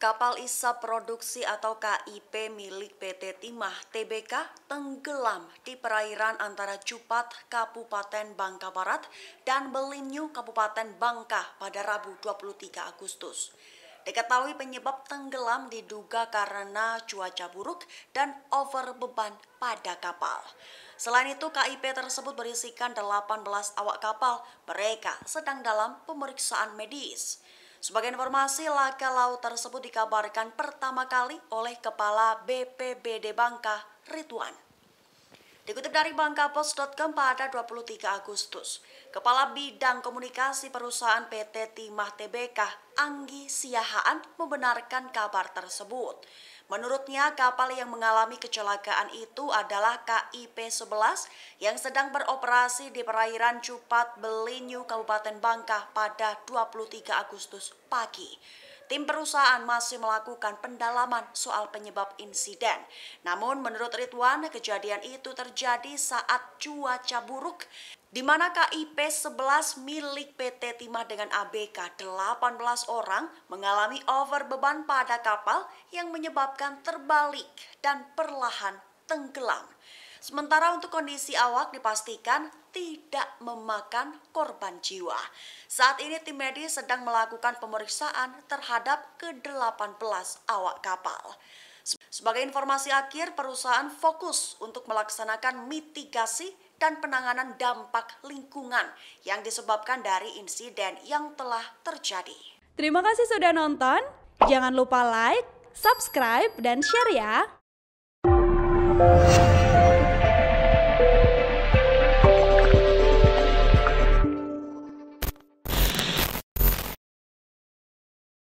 Kapal isap produksi atau KIP milik PT Timah TBK tenggelam di perairan antara Cupat, Kabupaten Bangka Barat dan Belinyu, Kabupaten Bangka pada Rabu 23 Agustus. Diketahui penyebab tenggelam diduga karena cuaca buruk dan overbeban pada kapal. Selain itu, KIP tersebut berisikan 18 awak kapal. Mereka sedang dalam pemeriksaan medis. Sebagai informasi, laka laut tersebut dikabarkan pertama kali oleh Kepala BPBD Bangka, Rituan. Dikutip dari bangkapos.com pada 23 Agustus, Kepala Bidang Komunikasi Perusahaan PT Timah TBK, Anggi Siahaan, membenarkan kabar tersebut. Menurutnya, kapal yang mengalami kecelakaan itu adalah KIP-11 yang sedang beroperasi di perairan Cupat, Belinyu, Kabupaten Bangka pada 23 Agustus pagi tim perusahaan masih melakukan pendalaman soal penyebab insiden. Namun menurut Ridwan, kejadian itu terjadi saat cuaca buruk di mana KIP 11 milik PT Timah dengan ABK 18 orang mengalami overbeban pada kapal yang menyebabkan terbalik dan perlahan tenggelam. Sementara untuk kondisi awak dipastikan tidak memakan korban jiwa. Saat ini tim medis sedang melakukan pemeriksaan terhadap ke-18 awak kapal. Sebagai informasi akhir, perusahaan fokus untuk melaksanakan mitigasi dan penanganan dampak lingkungan yang disebabkan dari insiden yang telah terjadi. Terima kasih sudah nonton. Jangan lupa like, subscribe, dan share ya.